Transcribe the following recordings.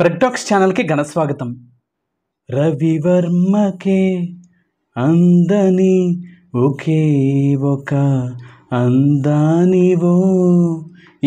ప్రెగ్టాక్స్ ఛానల్కి ఘనస్వాగతం రవివర్మకే అందని ఒకే ఒక అందానివో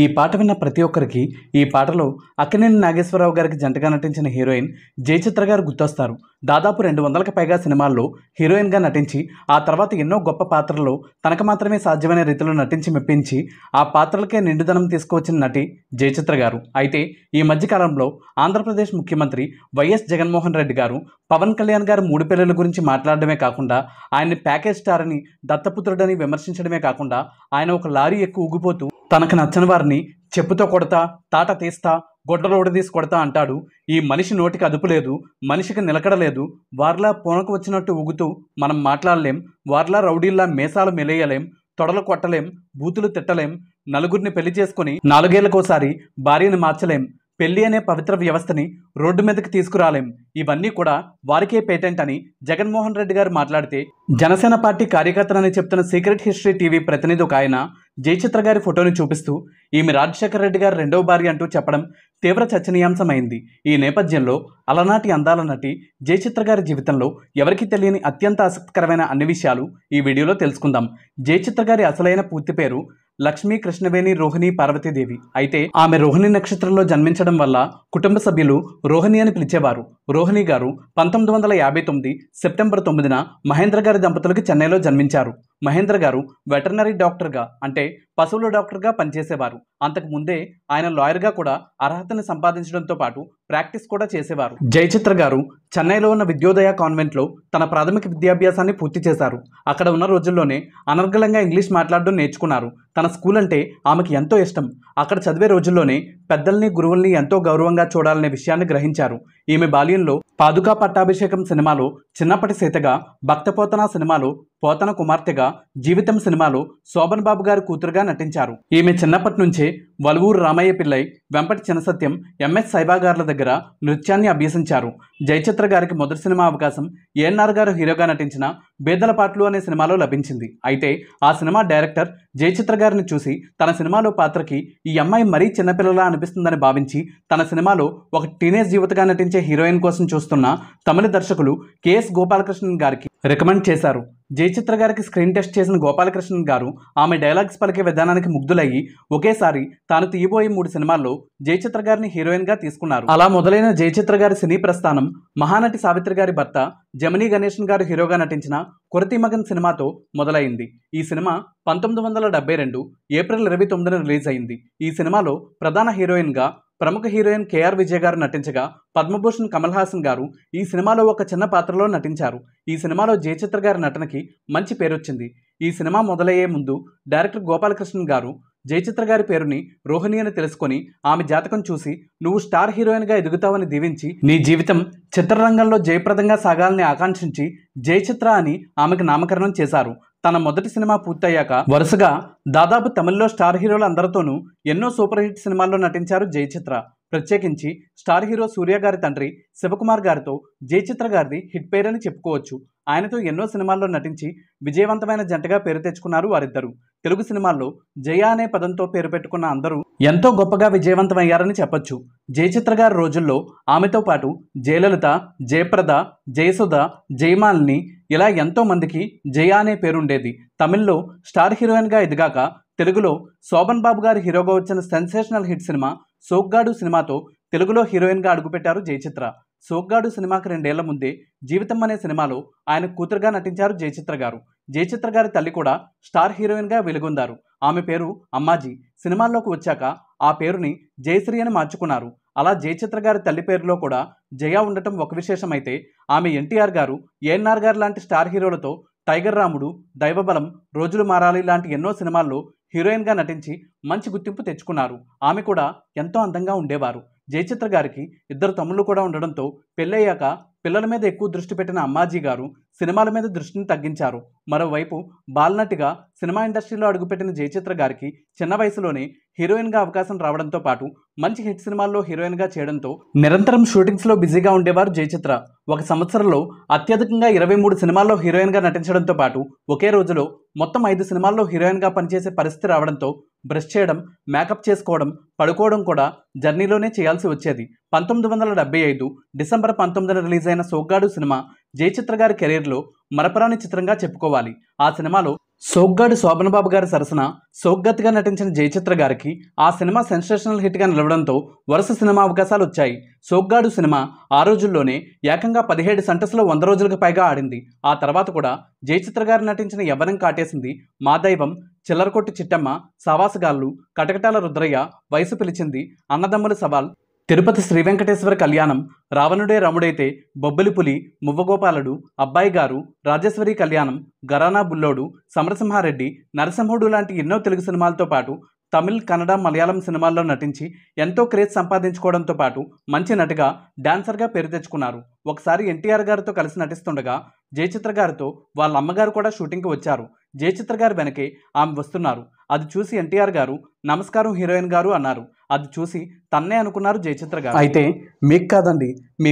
ఈ పాట విన్న ప్రతి ఒక్కరికి ఈ పాటలో అక్కినేని నాగేశ్వరరావు గారికి జంటగా నటించిన హీరోయిన్ జయచిత్ర గారు గుర్తొస్తారు దాదాపు రెండు వందలకు పైగా సినిమాల్లో హీరోయిన్గా నటించి ఆ తర్వాత ఎన్నో గొప్ప పాత్రల్లో తనకు మాత్రమే సాధ్యమైన రీతిలో నటించి మెప్పించి ఆ పాత్రలకే నిండుదనం తీసుకువచ్చిన నటి జయచిత్ర గారు అయితే ఈ మధ్యకాలంలో ఆంధ్రప్రదేశ్ ముఖ్యమంత్రి వైఎస్ జగన్మోహన్ రెడ్డి గారు పవన్ కళ్యాణ్ గారు మూడు పిల్లల గురించి మాట్లాడడమే కాకుండా ఆయన్ని ప్యాకేజ్ స్టార్ అని దత్తపుత్రుడని విమర్శించడమే కాకుండా ఆయన ఒక లారీ ఎక్కువ ఊగిపోతూ తనకు నచ్చని వారిని చెప్పుతో కొడతా తాట తీస్తా గొడ్డలు ఊడదీసి కొడతా అంటాడు ఈ మనిషి నోటికి అదుపు లేదు మనిషికి నిలకడలేదు వారిలా పూనకు వచ్చినట్టు ఊగుతూ మనం మాట్లాడలేం వారిలా రౌడీల్లా మేసాలు మెలేయలేం తొడలు కొట్టలేం బూతులు తిట్టలేం నలుగురిని పెళ్లి చేసుకుని నాలుగేళ్లకోసారి భార్యను మార్చలేం పెళ్లి అనే పవిత్ర వ్యవస్థని రోడ్డు మీదకి తీసుకురాలేం ఇవన్నీ కూడా వారికే పేటెంట్ అని జగన్మోహన్ రెడ్డి గారు మాట్లాడితే జనసేన పార్టీ కార్యకర్తనని చెప్తున్న సీక్రెట్ హిస్టరీ టీవీ ప్రతినిధి ఒక ఆయన జయచిత్ర గారి ఫోటోని చూపిస్తూ ఈమె రాజశేఖర రెడ్డి గారు రెండవ భార్య అంటూ చెప్పడం తీవ్ర చర్చనీయాంశమైంది ఈ నేపథ్యంలో అలనాటి అందాల నటి జయచిత్ర గారి జీవితంలో ఎవరికి తెలియని అత్యంత ఆసక్తికరమైన అన్ని విషయాలు ఈ వీడియోలో తెలుసుకుందాం జయచిత్ర గారి అసలైన పూర్తి పేరు లక్ష్మీ కృష్ణవేణి రోహిణి పార్వతీదేవి అయితే ఆమె రోహిణి నక్షత్రంలో జన్మించడం వల్ల కుటుంబ సభ్యులు రోహిణి అని పిలిచేవారు రోహిణి గారు పంతొమ్మిది వందల యాభై తొమ్మిది సెప్టెంబర్ తొమ్మిదిన మహేంద్ర గారి దంపతులకు చెన్నైలో జన్మించారు మహేంద్ర గారు వెటర్నరీ డాక్టర్గా అంటే పశువుల డాక్టర్గా పనిచేసేవారు అంతకు ముందే ఆయన లాయర్గా కూడా అర్హతను సంపాదించడంతో పాటు ప్రాక్టీస్ కూడా చేసేవారు జయచిత్ర గారు చెన్నైలో ఉన్న విద్యోదయ కాన్వెంట్లో తన ప్రాథమిక విద్యాభ్యాసాన్ని పూర్తి చేశారు అక్కడ ఉన్న రోజుల్లోనే అనర్గళంగా ఇంగ్లీష్ మాట్లాడడం నేర్చుకున్నారు తన స్కూల్ అంటే ఆమెకి ఎంతో ఇష్టం అక్కడ చదివే రోజుల్లోనే పెద్దల్ని గురువుల్ని ఎంతో గౌరవంగా చూడాలనే విషయాన్ని గ్రహించారు ఈమె బాల్యంలో పాదుకా పట్టాభిషేకం సినిమాలో చిన్నప్పటి సీతగా భక్తపోతన సినిమాలో పోతన కుమార్తెగా జీవితం సినిమాలో శోభన్ బాబు గారి కూతురుగా నటించారు ఈమె చిన్నప్పటి నుంచే వలువూరు రామయ్య పిల్లై వెంపటి చినసత్యం ఎంఎస్ సైబాగార్ల దగ్గర నృత్యాన్ని అభ్యసించారు జయచిత్ర గారికి మొదటి సినిమా అవకాశం ఏఎన్ఆర్ గారు హీరోగా నటించిన బేదల పాటలు అనే సినిమాలో లభించింది అయితే ఆ సినిమా డైరెక్టర్ జయచిత్ర గారిని చూసి తన సినిమాలో పాత్రకి ఈ అమ్మాయి మరీ చిన్నపిల్లలా అనిపిస్తుందని భావించి తన సినిమాలో ఒక టీనేజ్ యువతగా నటించే హీరోయిన్ కోసం చూస్తున్న తమిళ దర్శకులు కెఎస్ గోపాలకృష్ణన్ గారికి రికమెండ్ చేశారు జయచిత్ర గారికి స్క్రీన్ టెస్ట్ చేసిన గోపాలకృష్ణన్ గారు ఆమె డైలాగ్స్ పలికే విధానానికి ముగ్ధులయ్యి ఒకేసారి తాను తీయబోయే మూడు సినిమాల్లో జయచిత్ర గారిని హీరోయిన్గా తీసుకున్నారు అలా మొదలైన జయచిత్ర గారి సినీ ప్రస్థానం మహానటి సావిత్రి గారి భర్త జమినీ గణేషన్ గారు హీరోగా నటించిన కొరతి మగన్ సినిమాతో మొదలైంది ఈ సినిమా పంతొమ్మిది వందల డెబ్బై రెండు ఏప్రిల్ ఇరవై తొమ్మిదిన రిలీజ్ అయింది ఈ సినిమాలో ప్రధాన హీరోయిన్గా ప్రముఖ హీరోయిన్ కేఆర్ విజయ్ గారు నటించగా పద్మభూషణ్ కమల్ హాసన్ గారు ఈ సినిమాలో ఒక చిన్న పాత్రలో నటించారు ఈ సినిమాలో జయచిత్ర గారి నటనకి మంచి పేరొచ్చింది ఈ సినిమా మొదలయ్యే ముందు డైరెక్టర్ గోపాలకృష్ణన్ గారు జయచిత్ర గారి పేరుని రోహిణి అని తెలుసుకొని ఆమె జాతకం చూసి నువ్వు స్టార్ హీరోయిన్గా ఎదుగుతావని దీవించి నీ జీవితం చిత్రరంగంలో జయప్రదంగా సాగాలని ఆకాంక్షించి జయచిత్ర అని ఆమెకు నామకరణం చేశారు తన మొదటి సినిమా పూర్తయ్యాక వరుసగా దాదాపు తమిళ్లో స్టార్ హీరోలు అందరితోనూ ఎన్నో సూపర్ హిట్ సినిమాల్లో నటించారు జయచిత్ర ప్రత్యేకించి స్టార్ హీరో సూర్య గారి తండ్రి శివకుమార్ గారితో జయచిత్ర గారిది హిట్ పేరు అని చెప్పుకోవచ్చు ఆయనతో ఎన్నో సినిమాల్లో నటించి విజయవంతమైన జంటగా పేరు తెచ్చుకున్నారు వారిద్దరు తెలుగు సినిమాల్లో జయ అనే పదంతో పేరు పెట్టుకున్న అందరూ ఎంతో గొప్పగా విజయవంతమయ్యారని చెప్పొచ్చు జయచిత్ర గారి రోజుల్లో ఆమెతో పాటు జయలలిత జయప్రద జయసుధ జయమాలిని ఇలా ఎంతోమందికి జయ అనే పేరుండేది తమిళ్లో స్టార్ హీరోయిన్గా ఎదిగాక తెలుగులో శోభన్ బాబు గారి హీరోగా వచ్చిన సెన్సేషనల్ హిట్ సినిమా సోగ్గాడు సినిమాతో తెలుగులో హీరోయిన్గా అడుగుపెట్టారు జయచిత్ర సోగ్గాడు సినిమాకి రెండేళ్ల ముందే జీవితం అనే సినిమాలో ఆయన కూతురుగా నటించారు జయచిత్ర గారు జయచిత్ర గారి తల్లి కూడా స్టార్ హీరోయిన్గా వెలుగొందారు ఆమె పేరు అమ్మాజీ సినిమాల్లోకి వచ్చాక ఆ పేరుని జయశ్రీ అని మార్చుకున్నారు అలా జయచిత్ర గారి తల్లి పేరులో కూడా జయ ఉండటం ఒక విశేషమైతే ఆమె ఎన్టీఆర్ గారు ఏఎన్ఆర్ గారు లాంటి స్టార్ హీరోలతో టైగర్ రాముడు దైవబలం రోజులు మారాలి లాంటి ఎన్నో సినిమాల్లో హీరోయిన్గా నటించి మంచి గుర్తింపు తెచ్చుకున్నారు ఆమె కూడా ఎంతో అందంగా ఉండేవారు జయచిత్ర గారికి ఇద్దరు తమ్ముళ్ళు కూడా ఉండడంతో పెళ్ళయ్యాక పిల్లల మీద ఎక్కువ దృష్టి పెట్టిన అమ్మాజీ గారు సినిమాల మీద దృష్టిని తగ్గించారు మరోవైపు బాలనటిగా సినిమా ఇండస్ట్రీలో అడుగుపెట్టిన జయచిత్ర గారికి చిన్న వయసులోనే హీరోయిన్గా అవకాశం రావడంతో పాటు మంచి హిట్ సినిమాల్లో హీరోయిన్గా చేయడంతో నిరంతరం షూటింగ్స్లో బిజీగా ఉండేవారు జయచిత్ర ఒక సంవత్సరంలో అత్యధికంగా ఇరవై మూడు సినిమాల్లో హీరోయిన్గా నటించడంతో పాటు ఒకే రోజులో మొత్తం ఐదు సినిమాల్లో హీరోయిన్గా పనిచేసే పరిస్థితి రావడంతో బ్రష్ చేయడం మేకప్ చేసుకోవడం పడుకోవడం కూడా జర్నీలోనే చేయాల్సి వచ్చేది పంతొమ్మిది వందల డెబ్బై ఐదు డిసెంబర్ పంతొమ్మిదిన రిలీజ్ అయిన సోగ్గాడు సినిమా జయచిత్ర గారి కెరీర్లో మరపురాని చిత్రంగా చెప్పుకోవాలి ఆ సినిమాలో సోగ్గాడు శోభనబాబు గారి సరసన సోగ్గత్గా నటించిన జయచిత్ర గారికి ఆ సినిమా సెన్సేషనల్ హిట్గా నిలవడంతో వరుస సినిమా అవకాశాలు వచ్చాయి సోగ్గాడు సినిమా ఆ రోజుల్లోనే ఏకంగా పదిహేడు సెంటర్స్లో వంద రోజులకు పైగా ఆడింది ఆ తర్వాత కూడా జయచిత్ర గారు నటించిన యవ్వనం కాటేసింది మా దైవం చిల్లరకొట్టు చిట్టమ్మ సావాసగాళ్ళు కటకటాల రుద్రయ్య వయసు పిలిచింది అన్నదమ్ముల సవాల్ తిరుపతి శ్రీ వెంకటేశ్వర కళ్యాణం రావణుడే రముడైతే బొబ్బలిపులి మువ్వగోపాలుడు అబ్బాయి గారు రాజేశ్వరి కళ్యాణం గరానా బుల్లోడు సమరసింహారెడ్డి నరసింహుడు లాంటి ఎన్నో తెలుగు సినిమాలతో పాటు తమిళ్ కన్నడ మలయాళం సినిమాల్లో నటించి ఎంతో క్రేజ్ సంపాదించుకోవడంతో పాటు మంచి నటిగా డాన్సర్గా పేరు తెచ్చుకున్నారు ఒకసారి ఎన్టీఆర్ గారితో కలిసి నటిస్తుండగా జయచిత్ర గారితో వాళ్ళ అమ్మగారు కూడా షూటింగ్కి వచ్చారు జయచిత్ర గారు వెనకే ఆమె వస్తున్నారు అది చూసి ఎన్టీఆర్ గారు నమస్కారం హీరోయిన్ గారు అన్నారు అది చూసి తన్నే అనుకున్నారు జయచిత్ర గారు అయితే మీకు కాదండి మీ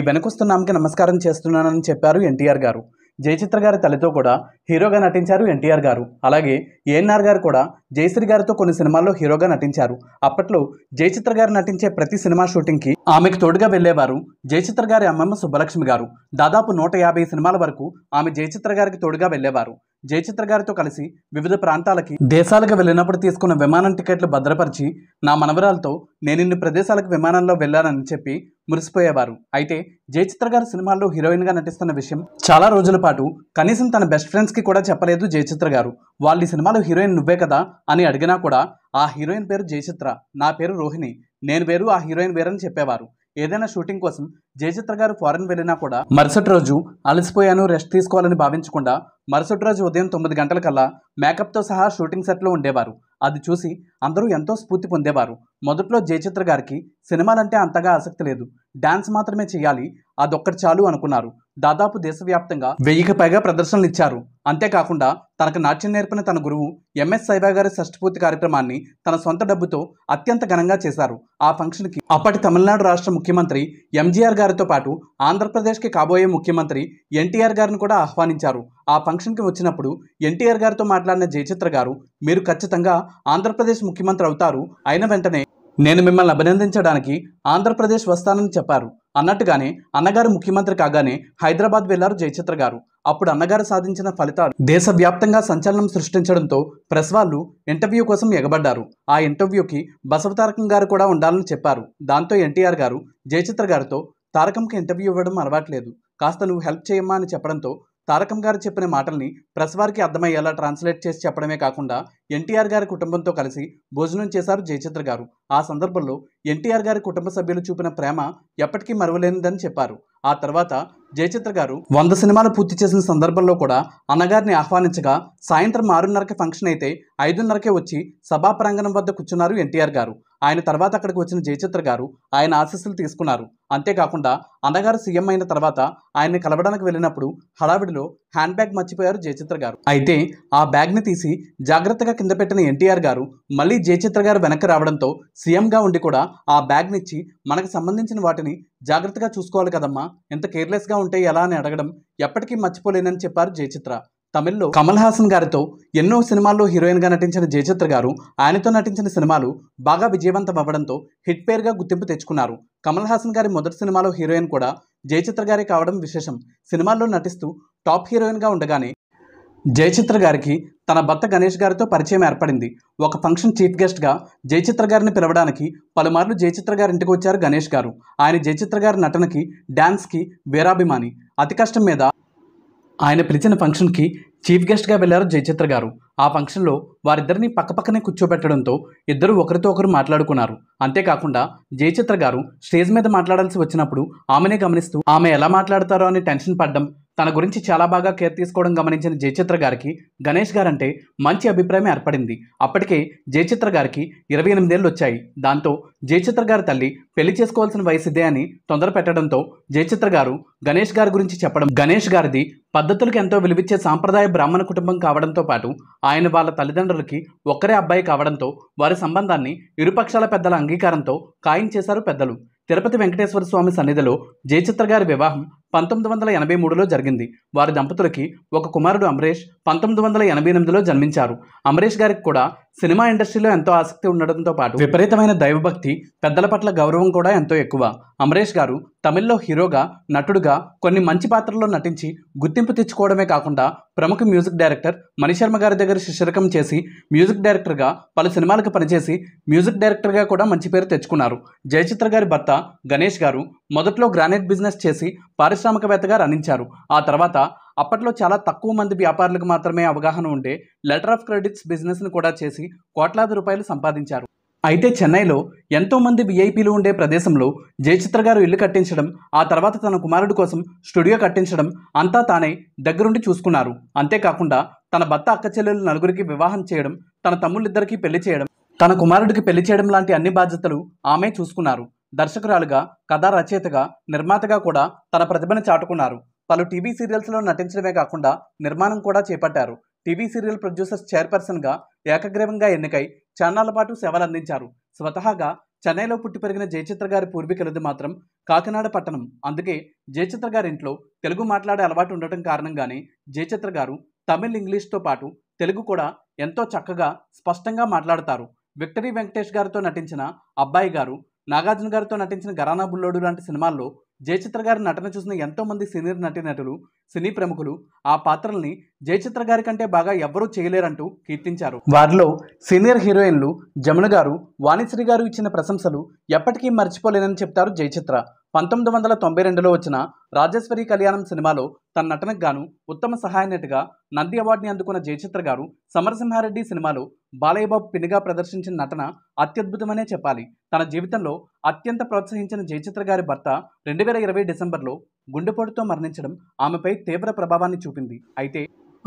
ఆమెకి నమస్కారం చేస్తున్నానని చెప్పారు ఎన్టీఆర్ గారు జయచిత్ర గారి తల్లితో కూడా హీరోగా నటించారు ఎన్టీఆర్ గారు అలాగే ఏఎన్ఆర్ గారు కూడా జయశ్రీ గారితో కొన్ని సినిమాల్లో హీరోగా నటించారు అప్పట్లో జయచిత్ర గారు నటించే ప్రతి సినిమా షూటింగ్కి ఆమెకు తోడుగా వెళ్ళేవారు జయచిత్ర గారి అమ్మమ్మ సుబ్బలక్ష్మి గారు దాదాపు నూట యాభై సినిమాల వరకు ఆమె జయచిత్ర గారికి తోడుగా వెళ్ళేవారు జయచిత్ర గారితో కలిసి వివిధ ప్రాంతాలకి దేశాలకు వెళ్ళినప్పుడు తీసుకున్న విమానం టికెట్లు భద్రపరిచి నా మనవరాలతో నేను ఇన్ని ప్రదేశాలకు విమానంలో వెళ్ళానని చెప్పి మురిసిపోయేవారు అయితే జయచిత్ర గారు సినిమాల్లో హీరోయిన్గా నటిస్తున్న విషయం చాలా రోజుల పాటు కనీసం తన బెస్ట్ ఫ్రెండ్స్కి కూడా చెప్పలేదు జయచిత్ర గారు వాళ్ళ సినిమాలో హీరోయిన్ నువ్వే కదా అని అడిగినా కూడా ఆ హీరోయిన్ పేరు జయచిత్ర నా పేరు రోహిణి నేను వేరు ఆ హీరోయిన్ వేరని చెప్పేవారు ఏదైనా షూటింగ్ కోసం జయచిత్ర గారు ఫారెన్ వెళ్ళినా కూడా మరుసటి రోజు అలసిపోయాను రెస్ట్ తీసుకోవాలని భావించకుండా మరుసటి రోజు ఉదయం తొమ్మిది గంటలకల్లా మేకప్తో సహా షూటింగ్ సెట్లో ఉండేవారు అది చూసి అందరూ ఎంతో స్ఫూర్తి పొందేవారు మొదట్లో జయచిత్ర గారికి సినిమాలంటే అంతగా ఆసక్తి లేదు డాన్స్ మాత్రమే చేయాలి అదొక్కటి చాలు అనుకున్నారు దాదాపు దేశవ్యాప్తంగా వెయ్యికి పైగా ప్రదర్శనలు ఇచ్చారు అంతేకాకుండా తనకు నాట్యం నేర్పిన తన గురువు ఎంఎస్ సైబా గారి షష్ఠపూర్తి కార్యక్రమాన్ని తన సొంత డబ్బుతో అత్యంత ఘనంగా చేశారు ఆ ఫంక్షన్కి అప్పటి తమిళనాడు రాష్ట్ర ముఖ్యమంత్రి ఎంజీఆర్ గారితో పాటు ఆంధ్రప్రదేశ్కి కాబోయే ముఖ్యమంత్రి ఎన్టీఆర్ గారిని కూడా ఆహ్వానించారు ఆ ఫంక్షన్కి వచ్చినప్పుడు ఎన్టీఆర్ గారితో మాట్లాడిన జయచిత్ర గారు మీరు ఖచ్చితంగా ఆంధ్రప్రదేశ్ ముఖ్యమంత్రి అవుతారు అయిన వెంటనే నేను మిమ్మల్ని అభినందించడానికి ఆంధ్రప్రదేశ్ వస్తానని చెప్పారు అన్నట్టుగానే అన్నగారు ముఖ్యమంత్రి కాగానే హైదరాబాద్ వెళ్లారు జయచిత్ర గారు అప్పుడు అన్నగారు సాధించిన ఫలితాలు దేశవ్యాప్తంగా సంచలనం సృష్టించడంతో ప్రెస్ వాళ్ళు ఇంటర్వ్యూ కోసం ఎగబడ్డారు ఆ ఇంటర్వ్యూకి బసవతారకం గారు కూడా ఉండాలని చెప్పారు దాంతో ఎన్టీఆర్ గారు జయచిత్ర గారితో తారకంకి ఇంటర్వ్యూ ఇవ్వడం అలవాట్లేదు కాస్త నువ్వు హెల్ప్ చేయమ్మా అని చెప్పడంతో తారకం గారు చెప్పిన మాటల్ని ప్రెస్ వారికి అర్థమయ్యేలా ట్రాన్స్లేట్ చేసి చెప్పడమే కాకుండా ఎన్టీఆర్ గారి కుటుంబంతో కలిసి భోజనం చేశారు జయచిత్ర గారు ఆ సందర్భంలో ఎన్టీఆర్ గారి కుటుంబ సభ్యులు చూపిన ప్రేమ ఎప్పటికీ మరువలేనిదని చెప్పారు ఆ తర్వాత జయచిత్ర గారు వంద సినిమాలు పూర్తి చేసిన సందర్భంలో కూడా అన్నగారిని ఆహ్వానించగా సాయంత్రం ఆరున్నరకి ఫంక్షన్ అయితే ఐదున్నరకే వచ్చి సభా ప్రాంగణం వద్ద కూర్చున్నారు ఎన్టీఆర్ గారు ఆయన తర్వాత అక్కడికి వచ్చిన జయచిత్ర గారు ఆయన ఆశీస్సులు తీసుకున్నారు అంతేకాకుండా అన్నగారు సీఎం అయిన తర్వాత ఆయన్ని కలవడానికి వెళ్ళినప్పుడు హడావిడిలో హ్యాండ్ బ్యాగ్ మర్చిపోయారు జయచిత్ర గారు అయితే ఆ బ్యాగ్ని తీసి జాగ్రత్తగా కింద పెట్టిన ఎన్టీఆర్ గారు మళ్ళీ జయచిత్ర గారు వెనక్కి రావడంతో సీఎంగా ఉండి కూడా ఆ బ్యాగ్నిచ్చి మనకు సంబంధించిన వాటిని జాగ్రత్తగా చూసుకోవాలి కదమ్మా ఎంత కేర్లెస్గా ఉంటే ఎలా అని అడగడం ఎప్పటికీ మర్చిపోలేనని చెప్పారు జయచిత్ర తమిళ్లో కమల్ హాసన్ గారితో ఎన్నో సినిమాల్లో హీరోయిన్గా నటించిన జయచిత్ర గారు ఆయనతో నటించిన సినిమాలు బాగా విజయవంతం అవ్వడంతో హిట్ పేరుగా గుర్తింపు తెచ్చుకున్నారు కమల్ హాసన్ గారి మొదటి సినిమాలో హీరోయిన్ కూడా జయచిత్ర గారే కావడం విశేషం సినిమాల్లో నటిస్తూ టాప్ హీరోయిన్గా ఉండగానే జయచిత్ర గారికి తన భర్త గణేష్ గారితో పరిచయం ఏర్పడింది ఒక ఫంక్షన్ చీఫ్ గెస్ట్గా జయచిత్ర గారిని పిలవడానికి పలుమార్లు జయచిత్ర గారి ఇంటికి వచ్చారు గణేష్ గారు ఆయన జయచిత్ర గారి నటనకి డ్యాన్స్కి వీరాభిమాని అతి కష్టం మీద ఆయన పిలిచిన ఫంక్షన్కి చీఫ్ గెస్ట్గా వెళ్లారు జయచిత్ర గారు ఆ ఫంక్షన్లో వారిద్దరిని పక్కపక్కనే కూర్చోబెట్టడంతో ఇద్దరు ఒకరితో ఒకరు మాట్లాడుకున్నారు అంతేకాకుండా జయచిత్ర గారు స్టేజ్ మీద మాట్లాడాల్సి వచ్చినప్పుడు ఆమెనే గమనిస్తూ ఆమె ఎలా మాట్లాడతారో అని టెన్షన్ పడ్డం తన గురించి చాలా బాగా కేర్ తీసుకోవడం గమనించిన జయచిత్ర గారికి గణేష్ గారంటే మంచి అభిప్రాయం ఏర్పడింది అప్పటికే జయచిత్ర గారికి ఇరవై ఎనిమిదేళ్ళు వచ్చాయి దాంతో జయచిత్ర గారి తల్లి పెళ్లి చేసుకోవాల్సిన వయసు ఇదే అని తొందర పెట్టడంతో జయచిత్ర గారు గణేష్ గారి గురించి చెప్పడం గణేష్ గారిది పద్ధతులకు ఎంతో విలువిచ్చే సాంప్రదాయ బ్రాహ్మణ కుటుంబం కావడంతో పాటు ఆయన వాళ్ళ తల్లిదండ్రులకి ఒక్కరే అబ్బాయి కావడంతో వారి సంబంధాన్ని ఇరుపక్షాల పెద్దల అంగీకారంతో ఖాయం చేశారు పెద్దలు తిరుపతి వెంకటేశ్వర స్వామి సన్నిధిలో జయచిత్ర గారి వివాహం పంతొమ్మిది వందల ఎనభై మూడులో జరిగింది వారి దంపతులకి ఒక కుమారుడు అమరేష్ పంతొమ్మిది వందల ఎనభై ఎనిమిదిలో జన్మించారు అమరేష్ గారికి కూడా సినిమా ఇండస్ట్రీలో ఎంతో ఆసక్తి ఉండడంతో పాటు విపరీతమైన దైవభక్తి పెద్దల పట్ల గౌరవం కూడా ఎంతో ఎక్కువ అమరేష్ గారు తమిళ్లో హీరోగా నటుడుగా కొన్ని మంచి పాత్రల్లో నటించి గుర్తింపు తెచ్చుకోవడమే కాకుండా ప్రముఖ మ్యూజిక్ డైరెక్టర్ మణిశర్మ గారి దగ్గర శిష్యరకం చేసి మ్యూజిక్ డైరెక్టర్గా పలు సినిమాలకు పనిచేసి మ్యూజిక్ డైరెక్టర్గా కూడా మంచి పేరు తెచ్చుకున్నారు జయచిత్ర గారి భర్త గణేష్ గారు మొదట్లో గ్రానైట్ బిజినెస్ చేసి పారిశ్రామిక పారిశ్రామికవేత్తగా రణించారు ఆ తర్వాత అప్పట్లో చాలా తక్కువ మంది వ్యాపారులకు మాత్రమే అవగాహన ఉండే లెటర్ ఆఫ్ క్రెడిట్స్ బిజినెస్ను కూడా చేసి కోట్లాది రూపాయలు సంపాదించారు అయితే చెన్నైలో ఎంతోమంది విఐపీలు ఉండే ప్రదేశంలో జయచిత్ర గారు ఇల్లు కట్టించడం ఆ తర్వాత తన కుమారుడు కోసం స్టూడియో కట్టించడం అంతా తానే దగ్గరుండి చూసుకున్నారు అంతేకాకుండా తన భర్త అక్క చెల్లెలు నలుగురికి వివాహం చేయడం తన తమ్ముళ్ళిద్దరికీ పెళ్లి చేయడం తన కుమారుడికి పెళ్లి చేయడం లాంటి అన్ని బాధ్యతలు ఆమె చూసుకున్నారు దర్శకురాలుగా కథా రచయితగా నిర్మాతగా కూడా తన ప్రతిభను చాటుకున్నారు పలు టీవీ సీరియల్స్లో నటించడమే కాకుండా నిర్మాణం కూడా చేపట్టారు టీవీ సీరియల్ ప్రొడ్యూసర్స్ చైర్పర్సన్గా ఏకగ్రీవంగా ఎన్నికై చాన్నాళ్ల పాటు సేవలందించారు స్వతహాగా చెన్నైలో పుట్టి పెరిగిన జయచిత్ర గారి పూర్వీకులది మాత్రం కాకినాడ పట్టణం అందుకే జయచిత్ర గారింట్లో తెలుగు మాట్లాడే అలవాటు ఉండటం కారణంగానే జయచిత్ర గారు తమిళ్ ఇంగ్లీష్తో పాటు తెలుగు కూడా ఎంతో చక్కగా స్పష్టంగా మాట్లాడతారు విక్టరీ వెంకటేష్ గారితో నటించిన అబ్బాయి గారు నాగార్జున గారితో నటించిన గరానా బుల్లోడు లాంటి సినిమాల్లో జయచిత్ర గారి నటన చూసిన ఎంతో మంది సీనియర్ నటీనటులు సినీ ప్రముఖులు ఆ పాత్రల్ని జయచిత్ర గారి కంటే బాగా ఎవ్వరూ చేయలేరంటూ కీర్తించారు వారిలో సీనియర్ హీరోయిన్లు జమున గారు వాణిశ్రీ గారు ఇచ్చిన ప్రశంసలు ఎప్పటికీ మర్చిపోలేనని చెప్తారు జయచిత్ర పంతొమ్మిది వందల తొంభై రెండులో వచ్చిన రాజేశ్వరి కళ్యాణం సినిమాలో తన నటనకు గాను ఉత్తమ సహాయ నటిగా నంది అవార్డుని అందుకున్న జయచిత్ర గారు సమరసింహారెడ్డి సినిమాలో బాలయ్యబాబు పిన్నిగా ప్రదర్శించిన నటన అత్యద్భుతమనే చెప్పాలి తన జీవితంలో అత్యంత ప్రోత్సహించిన జయచిత్ర గారి భర్త రెండు వేల ఇరవై డిసెంబర్లో గుండెపోటుతో మరణించడం ఆమెపై తీవ్ర ప్రభావాన్ని చూపింది అయితే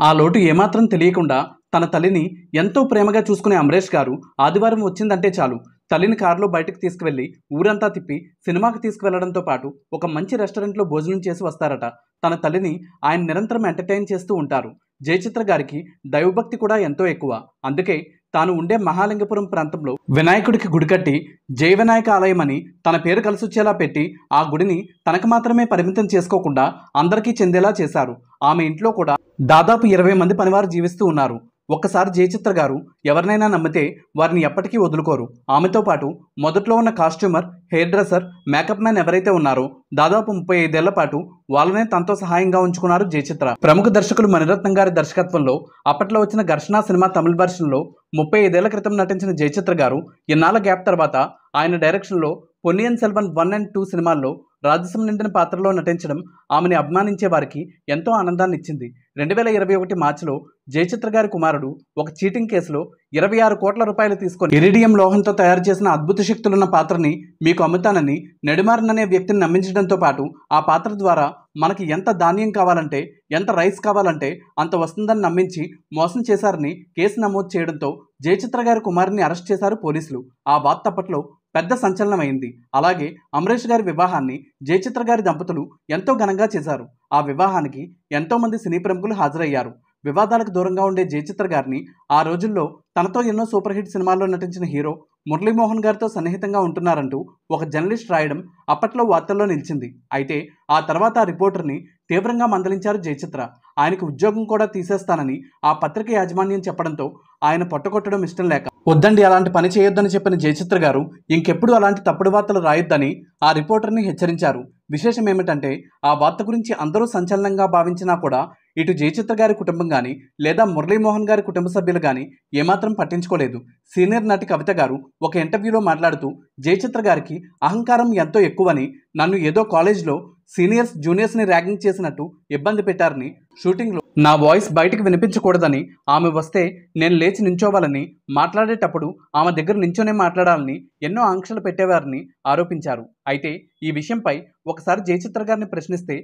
ఆ లోటు ఏమాత్రం తెలియకుండా తన తల్లిని ఎంతో ప్రేమగా చూసుకునే అమరేష్ గారు ఆదివారం వచ్చిందంటే చాలు తల్లిని కారులో బయటకు తీసుకువెళ్ళి ఊరంతా తిప్పి సినిమాకి తీసుకువెళ్లడంతో పాటు ఒక మంచి రెస్టారెంట్లో భోజనం చేసి వస్తారట తన తల్లిని ఆయన నిరంతరం ఎంటర్టైన్ చేస్తూ ఉంటారు జయచిత్ర గారికి దైవభక్తి కూడా ఎంతో ఎక్కువ అందుకే తాను ఉండే మహాలింగపురం ప్రాంతంలో వినాయకుడికి గుడి కట్టి జయ వినాయక ఆలయం అని తన పేరు కలిసొచ్చేలా పెట్టి ఆ గుడిని తనకు మాత్రమే పరిమితం చేసుకోకుండా అందరికీ చెందేలా చేశారు ఆమె ఇంట్లో కూడా దాదాపు ఇరవై మంది పనివారు జీవిస్తూ ఉన్నారు ఒక్కసారి జయచిత్ర గారు ఎవరినైనా నమ్మితే వారిని ఎప్పటికీ వదులుకోరు ఆమెతో పాటు మొదట్లో ఉన్న costumer hair dresser makeup man ఎవరైతే ఉన్నారో దాదాపు ముప్పై ఐదేళ్ల పాటు వాళ్ళనే తనతో సహాయంగా ఉంచుకున్నారు జయచిత్ర ప్రముఖ దర్శకులు మణిరత్నం గారి దర్శకత్వంలో అప్పట్లో వచ్చిన ఘర్షణ సినిమా తమిళ భర్షన్లో ముప్పై ఐదేళ్ల క్రితం నటించిన జయచిత్ర గారు ఇన్నాళ్ల గ్యాప్ తర్వాత ఆయన డైరెక్షన్లో Ponniyin Selvan one and two సినిమాల్లో రాజసం నిండిన పాత్రలో నటించడం ఆమెని అభిమానించే వారికి ఎంతో ఆనందాన్ని ఇచ్చింది రెండు వేల ఇరవై ఒకటి మార్చిలో జయచిత్ర గారి కుమారుడు ఒక చీటింగ్ కేసులో ఇరవై ఆరు కోట్ల రూపాయలు తీసుకొని ఇరిడియం లోహంతో తయారు చేసిన అద్భుత శక్తులున్న పాత్రని మీకు అమ్ముతానని నెడుమారన్ అనే వ్యక్తిని నమ్మించడంతో పాటు ఆ పాత్ర ద్వారా మనకి ఎంత ధాన్యం కావాలంటే ఎంత రైస్ కావాలంటే అంత వస్తుందని నమ్మించి మోసం చేశారని కేసు నమోదు చేయడంతో జయచిత్ర గారి కుమారుని అరెస్ట్ చేశారు పోలీసులు ఆ వార్త అప్పట్లో పెద్ద సంచలనమైంది అలాగే అమరేష్ గారి వివాహాన్ని జయచిత్ర గారి దంపతులు ఎంతో ఘనంగా చేశారు ఆ వివాహానికి ఎంతోమంది సినీ ప్రముఖులు హాజరయ్యారు వివాదాలకు దూరంగా ఉండే జయచిత్ర గారిని ఆ రోజుల్లో తనతో ఎన్నో సూపర్ హిట్ సినిమాల్లో నటించిన హీరో మురళీమోహన్ గారితో సన్నిహితంగా ఉంటున్నారంటూ ఒక జర్నలిస్ట్ రాయడం అప్పట్లో వార్తల్లో నిలిచింది అయితే ఆ తర్వాత ఆ రిపోర్టర్ని తీవ్రంగా మందలించారు జయచిత్ర ఆయనకు ఉద్యోగం కూడా తీసేస్తానని ఆ పత్రిక యాజమాన్యం చెప్పడంతో ఆయన పొట్టగొట్టడం ఇష్టం లేక వద్దండి అలాంటి పని చేయొద్దని చెప్పిన జయచిత్ర గారు ఇంకెప్పుడు అలాంటి తప్పుడు వార్తలు రాయొద్దని ఆ రిపోర్టర్ని హెచ్చరించారు విశేషం ఏమిటంటే ఆ వార్త గురించి అందరూ సంచలనంగా భావించినా కూడా ఇటు జయచిత్ర గారి కుటుంబం కానీ లేదా మురళీమోహన్ గారి కుటుంబ సభ్యులు కానీ ఏమాత్రం పట్టించుకోలేదు సీనియర్ నటి కవిత గారు ఒక ఇంటర్వ్యూలో మాట్లాడుతూ జయచిత్ర గారికి అహంకారం ఎంతో ఎక్కువని నన్ను ఏదో కాలేజ్లో సీనియర్స్ జూనియర్స్ని ర్యాగింగ్ చేసినట్టు ఇబ్బంది పెట్టారని షూటింగ్లో నా వాయిస్ బయటకు వినిపించకూడదని ఆమె వస్తే నేను లేచి నించోవాలని మాట్లాడేటప్పుడు ఆమె దగ్గర నించోనే మాట్లాడాలని ఎన్నో ఆంక్షలు పెట్టేవారని ఆరోపించారు అయితే ఈ విషయంపై ఒకసారి జయచిత్ర గారిని ప్రశ్నిస్తే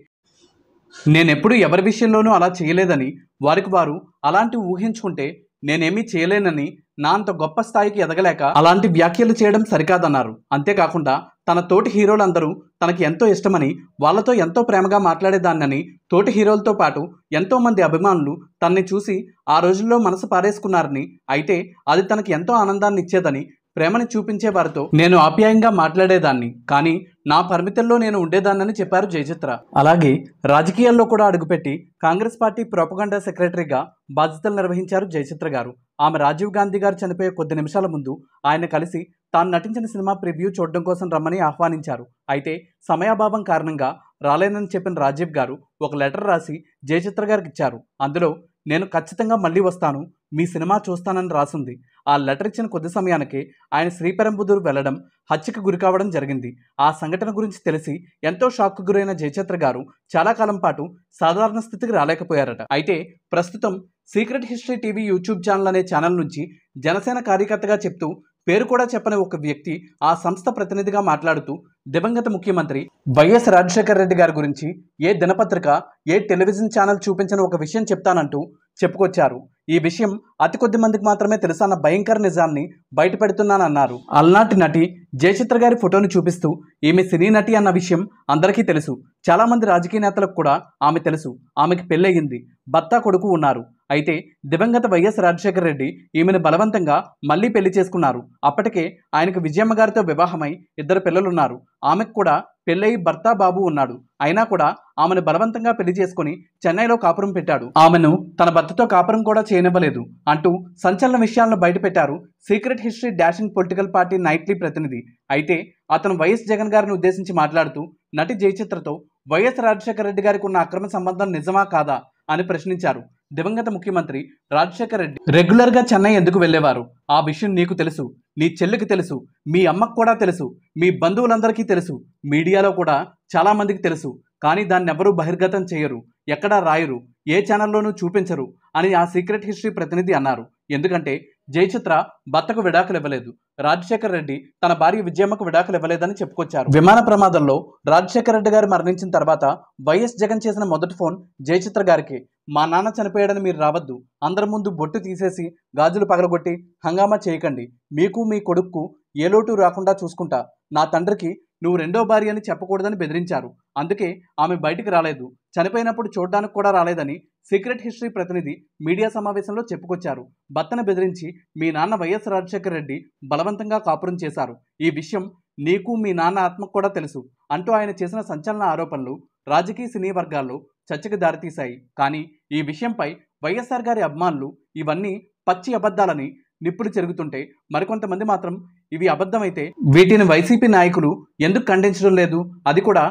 నేనెప్పుడు ఎవరి విషయంలోనూ అలా చేయలేదని వారికి వారు అలాంటి ఊహించుకుంటే నేనేమీ చేయలేనని నా అంత గొప్ప స్థాయికి ఎదగలేక అలాంటి వ్యాఖ్యలు చేయడం సరికాదన్నారు అంతేకాకుండా తన తోటి హీరోలందరూ తనకి ఎంతో ఇష్టమని వాళ్ళతో ఎంతో ప్రేమగా మాట్లాడేదాన్నని తోటి హీరోలతో పాటు ఎంతోమంది అభిమానులు తనని చూసి ఆ రోజుల్లో మనసు పారేసుకున్నారని అయితే అది తనకి ఎంతో ఆనందాన్ని ఇచ్చేదని ప్రేమను చూపించే వారితో నేను ఆప్యాయంగా మాట్లాడేదాన్ని కానీ నా పరిమితుల్లో నేను ఉండేదాన్నని చెప్పారు జయచిత్ర అలాగే రాజకీయాల్లో కూడా అడుగుపెట్టి కాంగ్రెస్ పార్టీ ప్రొపగండ సెక్రటరీగా బాధ్యతలు నిర్వహించారు జయచిత్ర గారు ఆమె రాజీవ్ గాంధీ గారు చనిపోయే కొద్ది నిమిషాల ముందు ఆయన కలిసి తాను నటించిన సినిమా ప్రివ్యూ చూడడం కోసం రమ్మని ఆహ్వానించారు అయితే సమయాభావం కారణంగా రాలేనని చెప్పిన రాజీవ్ గారు ఒక లెటర్ రాసి జయచిత్ర గారికి ఇచ్చారు అందులో నేను ఖచ్చితంగా మళ్ళీ వస్తాను మీ సినిమా చూస్తానని రాసింది ఆ లెటర్ ఇచ్చిన కొద్ది సమయానికి ఆయన శ్రీపెరంబుదూరు వెళ్లడం హత్యకు గురికావడం జరిగింది ఆ సంఘటన గురించి తెలిసి ఎంతో కు గురైన జయచేత్ర గారు చాలా కాలం పాటు సాధారణ స్థితికి రాలేకపోయారట అయితే ప్రస్తుతం secret history TV YouTube channel అనే ఛానల్ నుంచి జనసేన కార్యకర్తగా చెప్తూ పేరు కూడా చెప్పని ఒక వ్యక్తి ఆ సంస్థ ప్రతినిధిగా మాట్లాడుతూ దివంగత ముఖ్యమంత్రి వైఎస్ రాజశేఖర రెడ్డి గారి గురించి ఏ దినపత్రిక ఏ టెలివిజన్ ఛానల్ చూపించిన ఒక విషయం చెప్తానంటూ చెప్పుకొచ్చారు ఈ విషయం అతి కొద్ది మందికి మాత్రమే తెలుసన్న భయంకర నిజాన్ని బయటపెడుతున్నానన్నారు అల్నాటి నటి జయచిత్ర గారి ఫోటోను చూపిస్తూ ఈమె సినీ నటి అన్న విషయం అందరికీ తెలుసు చాలామంది రాజకీయ నేతలకు కూడా ఆమె తెలుసు ఆమెకి పెళ్ళయింది భర్త కొడుకు ఉన్నారు అయితే దివంగత వైఎస్ రాజశేఖర రెడ్డి ఈమెను బలవంతంగా మళ్లీ పెళ్లి చేసుకున్నారు అప్పటికే ఆయనకు విజయమ్మ గారితో వివాహమై ఇద్దరు పిల్లలున్నారు ఆమెకు కూడా పెళ్ళై భర్త బాబు ఉన్నాడు అయినా కూడా ఆమెను బలవంతంగా పెళ్లి చేసుకుని చెన్నైలో కాపురం పెట్టాడు ఆమెను తన భర్తతో కాపురం కూడా చేయనివ్వలేదు అంటూ సంచలన విషయాలను బయటపెట్టారు secret history dashing political party నైట్లీ ప్రతినిధి అయితే అతను వైఎస్ జగన్ గారిని ఉద్దేశించి మాట్లాడుతూ నటి జయచిత్రతో వైఎస్ రాజశేఖర రెడ్డి గారికి ఉన్న అక్రమ సంబంధం నిజమా కాదా అని ప్రశ్నించారు దివంగత ముఖ్యమంత్రి రాజశేఖర రెడ్డి రెగ్యులర్గా చెన్నై ఎందుకు వెళ్ళేవారు ఆ విషయం నీకు తెలుసు నీ చెల్లికి తెలుసు మీ అమ్మకు కూడా తెలుసు మీ బంధువులందరికీ తెలుసు మీడియాలో కూడా చాలామందికి తెలుసు కానీ దాన్ని ఎవరూ బహిర్గతం చేయరు ఎక్కడా రాయరు ఏ ఛానల్లోనూ చూపించరు అని ఆ సీక్రెట్ హిస్టరీ ప్రతినిధి అన్నారు ఎందుకంటే జయచిత్ర భర్తకు విడాకులు ఇవ్వలేదు రాజశేఖర రెడ్డి తన భార్య విజయమ్మకు విడాకులు ఇవ్వలేదని చెప్పుకొచ్చారు విమాన ప్రమాదంలో రాజశేఖర రెడ్డి గారు మరణించిన తర్వాత వైఎస్ జగన్ చేసిన మొదటి ఫోన్ జయచిత్ర గారికి మా నాన్న చనిపోయాడని మీరు రావద్దు అందరి ముందు బొట్టు తీసేసి గాజులు పగలగొట్టి హంగామా చేయకండి మీకు మీ కొడుక్కు ఏ లోటు రాకుండా చూసుకుంటా నా తండ్రికి నువ్వు రెండో భార్య అని చెప్పకూడదని బెదిరించారు అందుకే ఆమె బయటికి రాలేదు చనిపోయినప్పుడు చూడడానికి కూడా రాలేదని సీక్రెట్ హిస్టరీ ప్రతినిధి మీడియా సమావేశంలో చెప్పుకొచ్చారు భర్తను బెదిరించి మీ నాన్న వైఎస్ రాజశేఖర రెడ్డి బలవంతంగా కాపురం చేశారు ఈ విషయం నీకు మీ నాన్న ఆత్మకు కూడా తెలుసు అంటూ ఆయన చేసిన సంచలన ఆరోపణలు రాజకీయ సినీ వర్గాల్లో చర్చకు దారితీశాయి కానీ ఈ విషయంపై వైఎస్ఆర్ గారి అభిమానులు ఇవన్నీ పచ్చి అబద్ధాలని నిప్పులు జరుగుతుంటే మరికొంతమంది మాత్రం ఇవి అబద్ధమైతే వీటిని వైసీపీ నాయకులు ఎందుకు ఖండించడం లేదు అది కూడా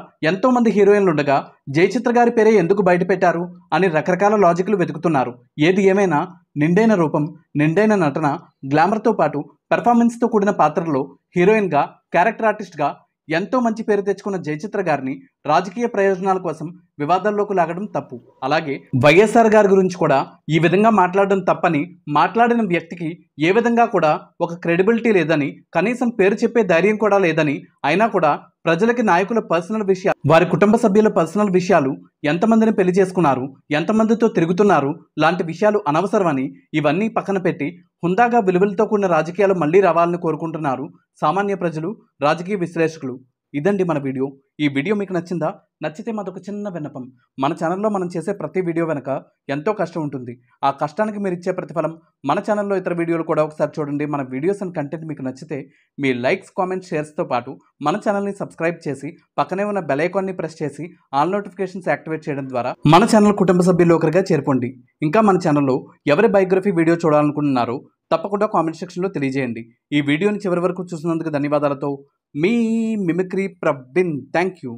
మంది హీరోయిన్లు ఉండగా జయచిత్ర గారి పేరే ఎందుకు బయటపెట్టారు అని రకరకాల లాజిక్లు వెతుకుతున్నారు ఏది ఏమైనా నిండైన రూపం నిండైన నటన గ్లామర్తో పాటు పెర్ఫార్మెన్స్తో కూడిన పాత్రలో హీరోయిన్గా క్యారెక్టర్ ఆర్టిస్ట్గా ఎంతో మంచి పేరు తెచ్చుకున్న జయచిత్ర గారిని రాజకీయ ప్రయోజనాల కోసం వివాదాల్లోకి లాగడం తప్పు అలాగే వైఎస్ఆర్ గారి గురించి కూడా ఈ విధంగా మాట్లాడడం తప్పని మాట్లాడిన వ్యక్తికి ఏ విధంగా కూడా ఒక క్రెడిబిలిటీ లేదని కనీసం పేరు చెప్పే ధైర్యం కూడా లేదని అయినా కూడా ప్రజలకి నాయకుల పర్సనల్ విషయాలు వారి కుటుంబ సభ్యుల పర్సనల్ విషయాలు ఎంతమందిని పెళ్లి చేసుకున్నారు ఎంతమందితో తిరుగుతున్నారు లాంటి విషయాలు అనవసరమని ఇవన్నీ పక్కన పెట్టి హుందాగా విలువలతో కూడిన రాజకీయాలు మళ్లీ రావాలని కోరుకుంటున్నారు సామాన్య ప్రజలు రాజకీయ విశ్లేషకులు ఇదండి మన వీడియో ఈ వీడియో మీకు నచ్చిందా నచ్చితే మాదొక చిన్న విన్నపం మన ఛానల్లో మనం చేసే ప్రతి వీడియో వెనక ఎంతో కష్టం ఉంటుంది ఆ కష్టానికి మీరు ఇచ్చే ప్రతిఫలం మన ఛానల్లో ఇతర వీడియోలు కూడా ఒకసారి చూడండి మన వీడియోస్ అండ్ కంటెంట్ మీకు నచ్చితే మీ లైక్స్ కామెంట్స్ షేర్స్తో పాటు మన ఛానల్ని సబ్స్క్రైబ్ చేసి పక్కనే ఉన్న బెలైకాన్ని ప్రెస్ చేసి ఆల్ నోటిఫికేషన్స్ యాక్టివేట్ చేయడం ద్వారా మన ఛానల్ కుటుంబ సభ్యులు ఒకరిగా చేరుకోండి ఇంకా మన ఛానల్లో ఎవరి బయోగ్రఫీ వీడియో చూడాలనుకుంటున్నారో తప్పకుండా కామెంట్ సెక్షన్లో తెలియజేయండి ఈ వీడియోని చివరి వరకు చూసినందుకు ధన్యవాదాలతో మీ మిమిక్రీ ప్రబిన్ థ్యాంక్ యూ